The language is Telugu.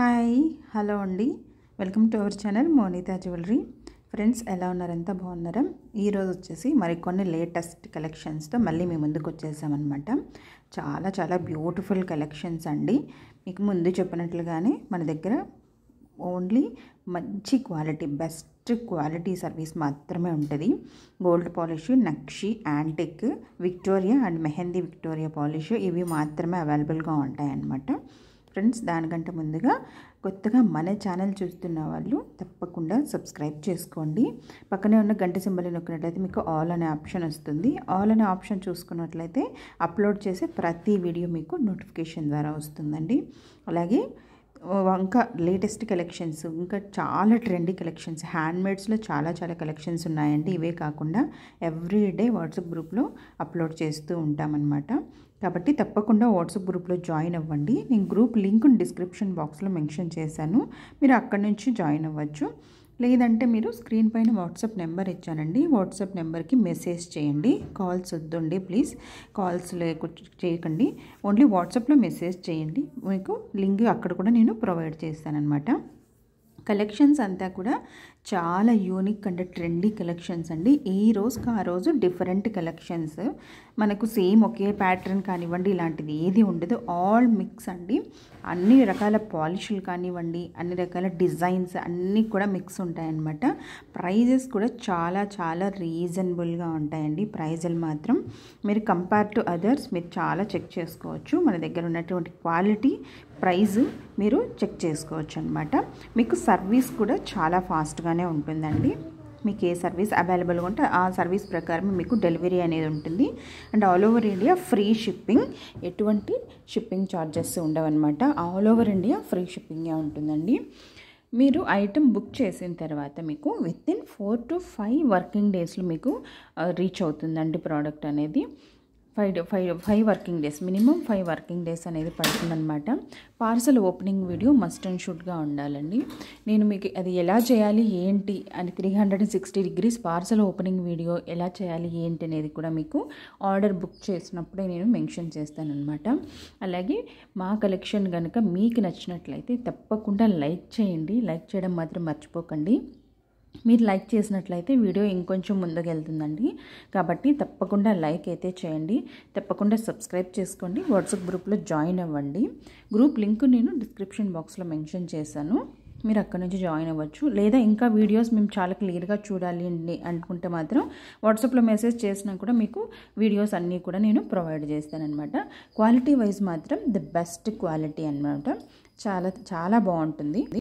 హాయ్ హలో అండి welcome to our channel Monitha jewellery friends ఎలా ఉన్నారంతా బాగున్నారా ఈరోజు వచ్చేసి మరికొన్ని లేటెస్ట్ కలెక్షన్స్తో మళ్ళీ మీ ముందుకు వచ్చేసామన్నమాట చాలా చాలా బ్యూటిఫుల్ కలెక్షన్స్ అండి మీకు ముందు చెప్పినట్లుగానే మన దగ్గర ఓన్లీ మంచి క్వాలిటీ బెస్ట్ క్వాలిటీ సర్వీస్ మాత్రమే ఉంటుంది gold polish nakshi antique Victoria and mehndi Victoria polish ఇవి మాత్రమే అవైలబుల్గా ఉంటాయన్నమాట ఫ్రెండ్స్ దానికంటే ముందుగా కొత్తగా మన ఛానల్ చూస్తున్న వాళ్ళు తప్పకుండా సబ్స్క్రైబ్ చేసుకోండి పక్కనే ఉన్న గంట సింబలి నొక్కినట్లయితే మీకు ఆల్ అనే ఆప్షన్ వస్తుంది ఆల్ అనే ఆప్షన్ చూసుకున్నట్లయితే అప్లోడ్ చేసే ప్రతి వీడియో మీకు నోటిఫికేషన్ ద్వారా వస్తుందండి అలాగే ఇంకా లేటెస్ట్ కలెక్షన్స్ ఇంకా చాలా ట్రెండీ కలెక్షన్స్ హ్యాండ్మేడ్స్లో చాలా చాలా కలెక్షన్స్ ఉన్నాయండి ఇవే కాకుండా ఎవ్రీ డే వాట్సాప్ గ్రూప్లో అప్లోడ్ చేస్తూ ఉంటామన్నమాట కాబట్టి తప్పకుండా వాట్సాప్ గ్రూప్లో జాయిన్ అవ్వండి నేను గ్రూప్ లింక్ డిస్క్రిప్షన్ బాక్స్లో మెన్షన్ చేశాను మీరు అక్కడి నుంచి జాయిన్ అవ్వచ్చు లేదంటే మీరు స్క్రీన్ పైన వాట్సాప్ నెంబర్ ఇచ్చానండి వాట్సాప్ నెంబర్కి మెసేజ్ చేయండి కాల్స్ వద్దండి ప్లీజ్ కాల్స్ చేయకండి ఓన్లీ వాట్సాప్లో మెసేజ్ చేయండి మీకు లింక్ అక్కడ కూడా నేను ప్రొవైడ్ చేస్తానమాట కలెక్షన్స్ అంతా కూడా చాలా యూనిక్ అండ్ ట్రెండీ కలెక్షన్స్ అండి ఈ రోజుకి ఆ రోజు డిఫరెంట్ కలెక్షన్స్ మనకు సేమ్ ఒకే ప్యాటర్న్ కానివ్వండి ఇలాంటిది ఏది ఉండదు ఆల్ మిక్స్ అండి అన్ని రకాల పాలిష్లు కానివ్వండి అన్ని రకాల డిజైన్స్ అన్నీ కూడా మిక్స్ ఉంటాయన్నమాట ప్రైజెస్ కూడా చాలా చాలా రీజనబుల్గా ఉంటాయండి ప్రైజులు మాత్రం మీరు కంపేర్ టు అదర్స్ మీరు చాలా చెక్ చేసుకోవచ్చు మన దగ్గర ఉన్నటువంటి క్వాలిటీ ప్రైజు మీరు చెక్ చేసుకోవచ్చు అనమాట మీకు సర్వీస్ కూడా చాలా ఫాస్ట్గానే ఉంటుందండి మీకు ఏ సర్వీస్ అవైలబుల్గా ఉంటే ఆ సర్వీస్ ప్రకారం మీకు డెలివరీ అనేది ఉంటుంది and all over India free shipping ఎటువంటి షిప్పింగ్ ఛార్జెస్ ఉండవన్నమాట ఆల్ ఓవర్ ఇండియా ఫ్రీ షిప్పింగే ఉంటుందండి మీరు ఐటమ్ బుక్ చేసిన తర్వాత మీకు within four to five working డేస్లో మీకు రీచ్ అవుతుందండి ప్రోడక్ట్ అనేది five five five working days minimum five working days అనేది పడుతుందనమాట parcel opening video must and షుడ్గా ఉండాలండి నేను మీకు అది ఎలా చేయాలి ఏంటి అని three hundred sixty degrees parcel opening video ఎలా చేయాలి ఏంటి అనేది కూడా మీకు ఆర్డర్ బుక్ చేసినప్పుడే నేను మెన్షన్ చేస్తానమాట అలాగే మా కలెక్షన్ కనుక మీకు నచ్చినట్లయితే తప్పకుండా లైక్ చేయండి లైక్ చేయడం మాత్రం మర్చిపోకండి మీరు లైక్ చేసినట్లయితే వీడియో ఇంకొంచెం ముందుకు వెళ్తుందండి కాబట్టి తప్పకుండా లైక్ అయితే చేయండి తప్పకుండా సబ్స్క్రైబ్ చేసుకోండి వాట్సాప్ గ్రూప్లో జాయిన్ అవ్వండి గ్రూప్ లింక్ నేను డిస్క్రిప్షన్ బాక్స్లో మెన్షన్ చేశాను మీరు అక్కడి నుంచి జాయిన్ అవ్వచ్చు లేదా ఇంకా వీడియోస్ మేము చాలా క్లియర్గా చూడాలి అండి అనుకుంటే మాత్రం వాట్సాప్లో మెసేజ్ చేసినా కూడా మీకు వీడియోస్ అన్నీ కూడా నేను ప్రొవైడ్ చేస్తానమాట క్వాలిటీ వైజ్ మాత్రం ది బెస్ట్ క్వాలిటీ అనమాట చాలా చాలా బాగుంటుంది